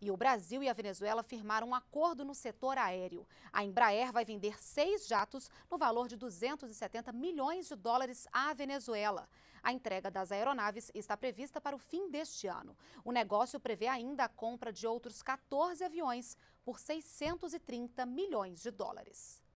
E o Brasil e a Venezuela firmaram um acordo no setor aéreo. A Embraer vai vender seis jatos no valor de 270 milhões de dólares à Venezuela. A entrega das aeronaves está prevista para o fim deste ano. O negócio prevê ainda a compra de outros 14 aviões por 630 milhões de dólares.